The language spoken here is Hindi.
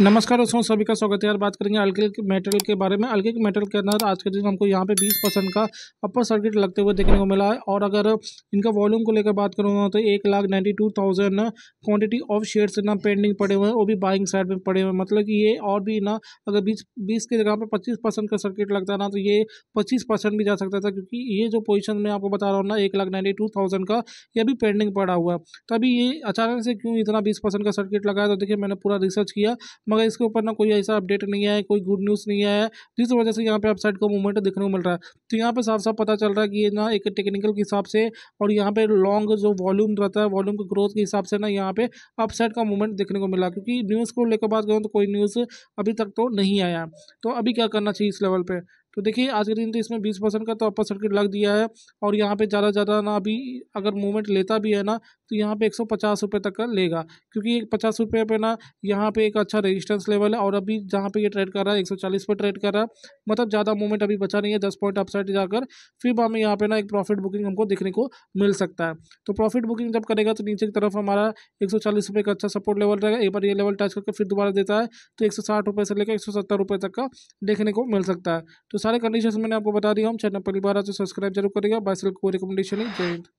नमस्कार दोस्तों सभी का स्वागत है यार बात करेंगे अल्किल मेटल के बारे में अल्किल मेटल के अंदर आज के दिन हमको यहाँ पे 20 परसेंट का अपर सर्किट लगते हुए देखने को मिला है और अगर इनका वॉल्यूम को लेकर बात करूँगा तो एक lakh ninety two thousand quantity of shares ना पेंडिंग पड़े हुए हैं वो भी बाइंग साइड में पड़े हुए हैं मतलब कि ये और भी ना अगर बीस बीस की जगह पर पच्चीस परसेंट का सर्किट लगता ना तो ये पच्चीस परसेंट भी जा सकता था क्योंकि ये जो पोजिशन मैं आपको बता रहा हूँ ना एक लाख नाइन्टी टू थाउजेंड का यह भी पेंडिंग पड़ा हुआ है तो अभी ये अचानक से क्यों इतना बीस परसेंट का सर्किट लगाया तो देखिए मैंने पूरा रिसर्च किया मगर इसके ऊपर ना कोई ऐसा अपडेट नहीं आया कोई गुड न्यूज़ नहीं आया जिस वजह से यहाँ पे अपसाइड का मूवमेंट देखने को मिल रहा है तो यहाँ पे साफ साफ पता चल रहा है कि ये ना एक टेक्निकल के हिसाब से और यहाँ पे लॉन्ग जो वॉल्यूम रहता है वॉल्यूम के ग्रोथ के हिसाब से ना यहाँ पे अपसाइड का मूवमेंट देखने को मिला क्योंकि न्यूज़ को लेकर बात करूँ तो कोई न्यूज़ अभी तक तो नहीं आया तो अभी क्या करना चाहिए इस लेवल पर तो देखिए आज के दिन तो इसमें बीस परसेंट का तो अपर सर्किट लग दिया है और यहाँ पे ज़्यादा ज़्यादा ना अभी अगर मूवमेंट लेता भी है ना तो यहाँ पे एक सौ पचास रुपये तक का लेगा क्योंकि एक पचास रुपये पर ना यहाँ पे एक अच्छा रेजिस्टेंस लेवल है और अभी जहाँ पे ये ट्रेड कर रहा है एक सौ चालीस पे ट्रेड कर रहा है मतलब ज़्यादा मूवमेंट अभी बचा नहीं है दस पॉइंट अपसाइड जाकर फिर हमें यहाँ पे ना एक प्रॉफिट बुकिंग हमको देखने को मिल सकता है तो प्रॉफिट बुकिंग जब करेगा तो नीचे की तरफ हमारा एक सौ चालीस रुपये का अच्छा सपोर्ट लेवल रहेगा एक बार ये लेवल टच करके फिर दोबारा देता है तो एक सौ साठ रुपये से लेकर एक सौ सत्तर रुपये तक का देखने को मिल सकता है तो सारे कंडीशन मैंने आपको बता दिया हम चैनल परिवार बार सब्सक्राइब जरूर करेगा बाइसल को रिकमेंडेशन ही जय हिंद